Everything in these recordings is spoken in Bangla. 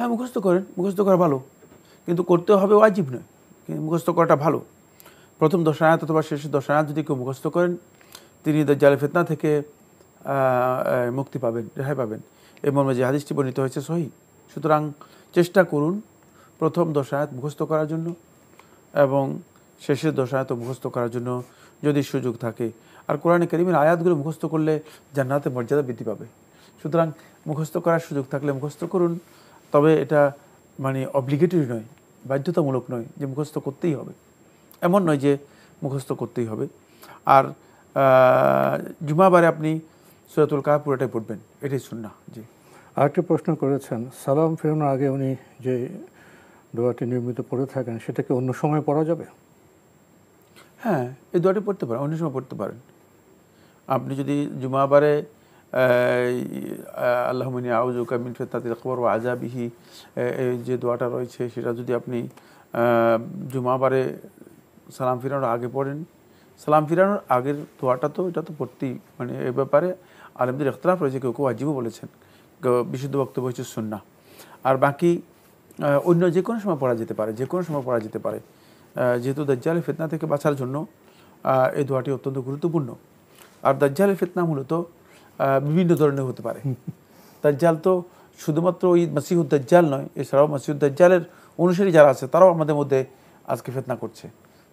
হ্যাঁ মুখস্থ করেন মুখস্থ করা ভালো কিন্তু করতে হবে ওয়াজিব নয় মুখস্থ করাটা ভালো প্রথম দশায়াত অথবা শেষ দশায়াত যদি কেউ মুখস্থ করেন তিনি জালে ফেতনা থেকে মুক্তি পাবেন রেহাই পাবেন এই মর্মে যে হাদিসটি বর্ণিত হয়েছে সহি সুতরাং চেষ্টা করুন প্রথম দশায়াত মুখস্থ করার জন্য এবং শেষের দশায়াত মুখস্থ করার জন্য যদি সুযোগ থাকে আর কোরআনে করিমের আয়াতগুলো মুখস্থ করলে জান্নাতে মর্যাদা বৃদ্ধি পাবে সুতরাং মুখস্থ করার সুযোগ থাকলে মুখস্থ করুন তবে এটা মানে অব্লিগেটরি নয় বাধ্যতামূলক নয় যে মুখস্থ করতেই হবে এমন নয় যে মুখস্থ করতেই হবে আর জুমাবারে আপনি সৈয়দুল কাহা পুরোটাই পড়বেন এটাই না জি আরেকটি প্রশ্ন করেছেন সালাম ফেরানোর আগে উনি যে দোয়াটি নিয়মিত পড়ে থাকেন সেটাকে অন্য সময় পড়া যাবে হ্যাঁ এই দোয়াটি পড়তে পারেন অন্য সময় পড়তে পারেন আপনি যদি জুমাবারে আল্লাহমিনী আউজুকা কামিন ফেতাতিল খবর ও আজাবিহি যে দোয়াটা রয়েছে সেটা যদি আপনি জুমাবারে সালাম ফিরানোর আগে পড়েন সালাম ফিরানোর আগের দোয়াটা তো এটা তো পড়তেই মানে এ ব্যাপারে আলমদের ইখতলাফ রয়েছে কেউ কেউ আজিবও বলেছেন বিশুদ্ধ বক্তব্য হচ্ছে সুন্না আর বাকি অন্য যে কোনো সময় পড়া যেতে পারে যে কোনো সময় পড়া যেতে পারে যেহেতু দাজ্জালের ফেতনা থেকে বাঁচার জন্য এই দোয়াটি অত্যন্ত গুরুত্বপূর্ণ আর দাজ্জালের ফেতনা মূলত বিভিন্ন ধরনের হতে পারে দাজ্জাল তো শুধুমাত্র ওই মাসিহুদ দাজ্জাল নয় এছাড়াও মাসিহুদ দাজ্জালের অনুসারী যারা আছে তারাও আমাদের মধ্যে আজকে ফেতনা করছে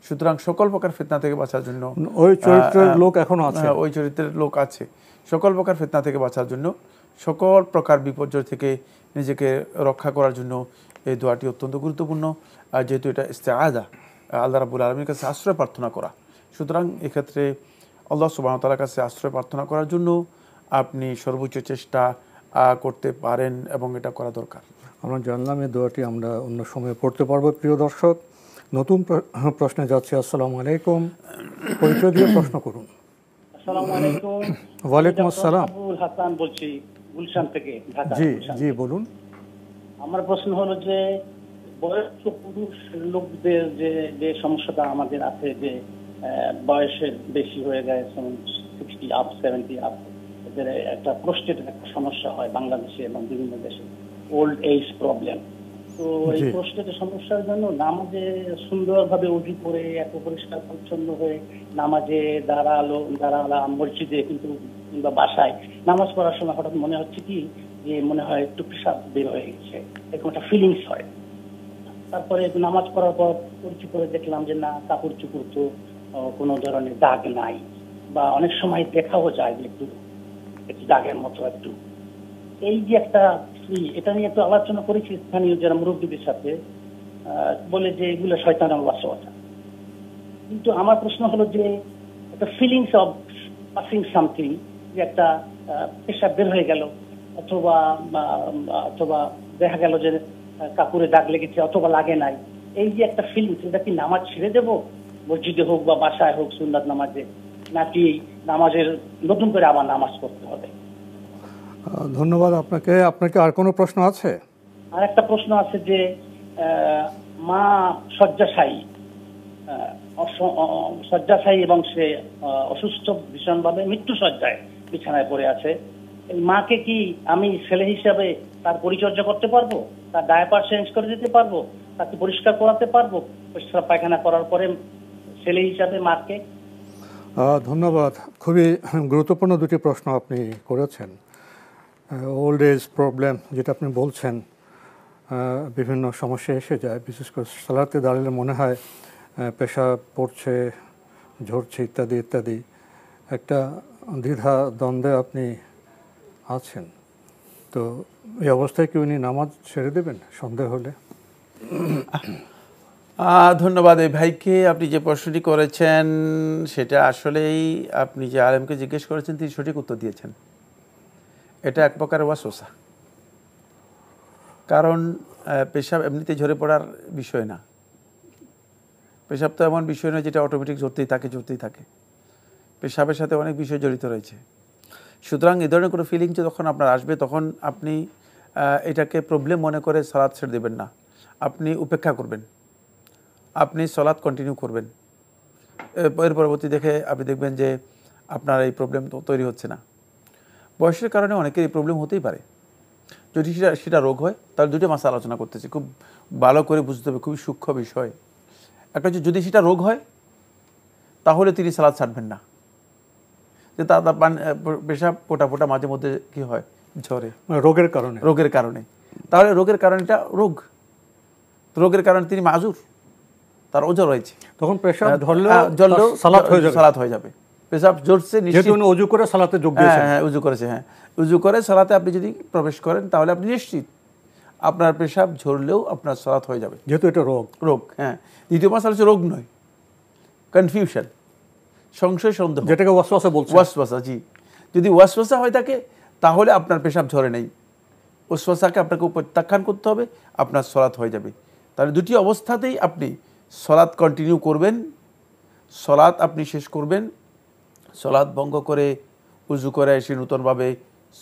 সুতরাং সকল প্রকার ফেতনা থেকে বাঁচার জন্য ওই চরিত্রের লোক এখনো আছে ওই চরিত্রের লোক আছে সকল প্রকার ফেতনা থেকে বাঁচার জন্য সকল প্রকার বিপর্যয় থেকে নিজেকে রক্ষা করার জন্য এই দোয়াটি অত্যন্ত গুরুত্বপূর্ণ আর যেহেতু এটা আলাদা আল্লাহ রাবুল আলমীর কাছে আশ্রয় প্রার্থনা করা সুতরাং এক্ষেত্রে আল্লাহ সুবাহতালার কাছে আশ্রয় প্রার্থনা করার জন্য আপনি সর্বোচ্চ চেষ্টা করতে পারেন এবং এটা করা দরকার আমরা জানলাম এই দোয়াটি আমরা অন্য সময়ে পড়তে পারবো প্রিয় দর্শক নতুন প্রশ্নে যাচ্ছি আসসালামু আলাইকুম পরিচয় দিয়ে প্রশ্ন করুন ওয়ালাইকুম আসসালাম হাসান বলছি গুলশান থেকে জি জি বলুন আমার প্রশ্ন হলো যে বয়স্ক পুরুষ লোকদের যে যে সমস্যাটা আমাদের আছে যে বয়সের বেশি হয়ে যায় সিক্সটি আপ সেভেন্টি আপ মানুষদের একটা প্রোস্টেটের একটা সমস্যা হয় বাংলাদেশে এবং বিভিন্ন দেশে ওল্ড এজ প্রবলেম তো এই প্রোস্টেটের সমস্যার জন্য নামাজে সুন্দরভাবে উঁচু করে এত পরিষ্কার পরিচ্ছন্ন হয়ে নামাজে দাঁড়ালো দাঁড়ালাম মসজিদে কিন্তু কিংবা বাসায় নামাজ পড়ার সময় হঠাৎ মনে হচ্ছে কি যে মনে হয় একটু পেশাব বের হয়ে গেছে এরকম একটা ফিলিংস হয় তারপরে নামাজ পড়ার পর উঁচু করে দেখলাম যে না কাপড় চুপড় তো কোনো ধরনের দাগ নাই বা অনেক সময় দেখাও যায় যে একটু একটু মতো একটু এই যে একটা এটা নিয়ে একটু আলোচনা করেছি স্থানীয় যারা মুরব্বীদের সাথে বলে যে এগুলো কিন্তু আমার প্রশ্ন হলো যে একটা ফিলিংস অফ পাসিং সামথিং যে একটা পেশা বের হয়ে গেল অথবা অথবা দেখা গেল যে কাকুরে দাগ লেগেছে অথবা লাগে নাই এই যে একটা ফিলিংস এটা কি নামাজ ছেড়ে দেবো মসজিদে হোক বা বাসায় হোক সুন্দর নামাজে নাকি নামাজের নতুন করে আবার নামাজ পড়তে হবে ধন্যবাদ আপনাকে আপনাকে আর কোনো প্রশ্ন আছে আর একটা প্রশ্ন আছে যে মা শয্যাশায়ী শয্যাশায়ী এবং সে অসুস্থ ভীষণভাবে মৃত্যু শয্যায় বিছানায় পড়ে আছে মাকে কি আমি ছেলে হিসাবে তার পরিচর্যা করতে পারবো তার ডায়াপার চেঞ্জ করে দিতে পারবো তাকে পরিষ্কার করাতে পারবো পরিষ্কার পায়খানা করার পরে ছেলে হিসাবে মাকে ধন্যবাদ খুবই গুরুত্বপূর্ণ দুটি প্রশ্ন আপনি করেছেন ওল্ড এজ প্রবলেম যেটা আপনি বলছেন বিভিন্ন সমস্যা এসে যায় বিশেষ করে সালাতে দাঁড়ালে মনে হয় পেশা পড়ছে ঝরছে ইত্যাদি ইত্যাদি একটা দ্বিধা দ্বন্দ্বে আপনি আছেন তো এই অবস্থায় কি উনি নামাজ ছেড়ে দেবেন সন্দেহ হলে ধন্যবাদ এই ভাইকে আপনি যে প্রশ্নটি করেছেন সেটা আসলেই আপনি যে আলেমকে জিজ্ঞেস করেছেন তিনি সঠিক উত্তর দিয়েছেন এটা এক প্রকার ওয়াসোসা কারণ পেশাব এমনিতে ঝরে পড়ার বিষয় না পেশাব তো এমন বিষয় নয় যেটা অটোমেটিক ঝরতেই থাকে ঝরতেই থাকে পেশাবের সাথে অনেক বিষয় জড়িত রয়েছে সুতরাং এ ধরনের কোনো ফিলিং যখন আপনার আসবে তখন আপনি এটাকে প্রবলেম মনে করে সালাদ ছেড়ে দেবেন না আপনি উপেক্ষা করবেন আপনি সলাৎ কন্টিনিউ করবেন এর পরবর্তী দেখে আপনি দেখবেন যে আপনার এই প্রবলেম তৈরি হচ্ছে না বয়সের কারণে অনেকের এই প্রবলেম হতেই পারে যদি সেটা সেটা রোগ হয় তাহলে দুটো মাসে আলোচনা করতেছি খুব ভালো করে বুঝতে হবে খুবই সূক্ষ্ম বিষয় একটা হচ্ছে যদি সেটা রোগ হয় তাহলে তিনি সালাদ ছাড়বেন না যে তা পেশা পোটা পোটা মাঝে মধ্যে কি হয় ঝরে মানে রোগের কারণে রোগের কারণে তাহলে রোগের কারণটা রোগ রোগের কারণে তিনি মাজুর তার ওজা রয়েছে তখন পেশাব ঝরলেও ঝরলেও সালাত হয়ে যাবে সালাত হয়ে যাবে পেশাব ঝরছে নিশ্চিত উনি ওযু করে সালাতে যোগ দিয়েছেন হ্যাঁ ওযু হ্যাঁ, করেছে হ্যাঁ ওযু করে সালাতে আপনি যদি প্রবেশ করেন তাহলে আপনি নিশ্চিত আপনার পেশাব ঝরলেও আপনার সালাত হয়ে যাবে যেহেতু এটা রোগ রোগ হ্যাঁ দ্বিতীয় মাসাল হচ্ছে রোগ নয় কনফিউশন সংশয় সন্দেহ যেটাকে ওয়াসওয়াসা বলছে ওয়াসওয়াসা জি যদি ওয়াসওয়াসা হয় থাকে তাহলে আপনার পেশাব ঝরে নেই ওয়াসওয়াসাকে আপনাকে প্রত্যাখ্যান করতে হবে আপনার সলাৎ হয়ে যাবে তাহলে দুটি অবস্থাতেই আপনি সলাৎ কন্টিনিউ করবেন সলাৎ আপনি শেষ করবেন সলাৎ ভঙ্গ করে উজু করে এসে নূতনভাবে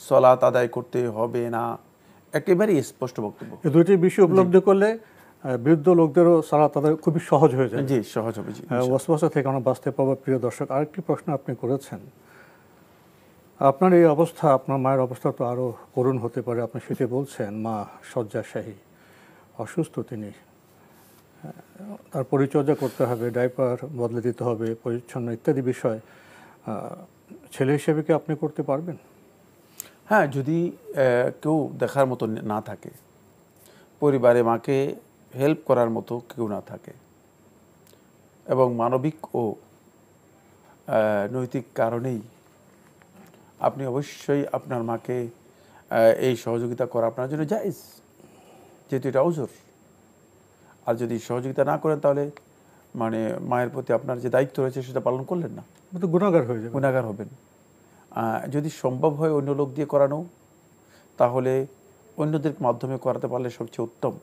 সলাৎ আদায় করতে হবে না একেবারেই স্পষ্ট বক্তব্য দুইটি বিষয় উপলব্ধি করলে বৃদ্ধ লোকদেরও সলাদ আদায় খুবই সহজ হয়ে যায় জি সহজ হবে ওয়াসবাসা থেকে আমরা বাঁচতে পাবো প্রিয় দর্শক আরেকটি প্রশ্ন আপনি করেছেন আপনার এই অবস্থা আপনার মায়ের অবস্থা তো আরও করুণ হতে পারে আপনি সেটি বলছেন মা শয্যাশাহী অসুস্থ তিনি তার পরিচর্যা করতে হবে ডাইপার বদলে দিতে হবে পরিচ্ছন্ন ইত্যাদি বিষয় ছেলে হিসেবে কি আপনি করতে পারবেন হ্যাঁ যদি কেউ দেখার মতো না থাকে পরিবারে মাকে হেল্প করার মতো কেউ না থাকে এবং মানবিক ও নৈতিক কারণেই আপনি অবশ্যই আপনার মাকে এই সহযোগিতা করা আপনার জন্য যাইজ যেহেতু এটা অজর আর যদি সহযোগিতা না করেন তাহলে মানে মায়ের প্রতি আপনার যে দায়িত্ব রয়েছে সেটা পালন করলেন না গুণাগার হয়ে যাবে গুণাগার হবেন যদি সম্ভব হয় অন্য লোক দিয়ে করানো তাহলে অন্যদের মাধ্যমে করাতে পারলে সবচেয়ে উত্তম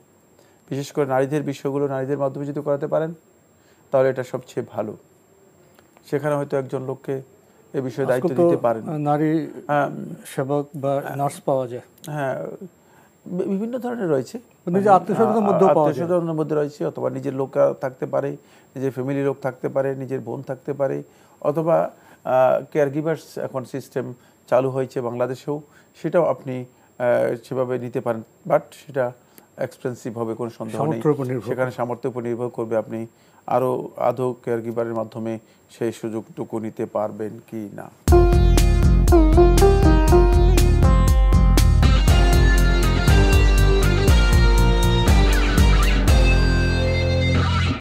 বিশেষ করে নারীদের বিষয়গুলো নারীদের মাধ্যমে যদি করাতে পারেন তাহলে এটা সবচেয়ে ভালো সেখানে হয়তো একজন লোককে এ বিষয়ে দায়িত্ব দিতে পারেন নারী সেবক বা নার্স পাওয়া যায় হ্যাঁ বিভিন্ন ধরনের রয়েছে মানে নিজের আত্মীয়স্বজনের মধ্যে মধ্যে রয়েছে অথবা নিজের লোক থাকতে পারে নিজের ফ্যামিলি লোক থাকতে পারে নিজের বোন থাকতে পারে অথবা কেয়ারগিভার্স এখন সিস্টেম চালু হয়েছে বাংলাদেশেও সেটাও আপনি সেভাবে নিতে পারেন বাট সেটা এক্সপেন্সিভ হবে কোনো সন্দেহ নেই সেখানে সামর্থ্য উপর নির্ভর করবে আপনি আরও আধো কেয়ারগিভারের মাধ্যমে সেই সুযোগটুকু নিতে পারবেন কি না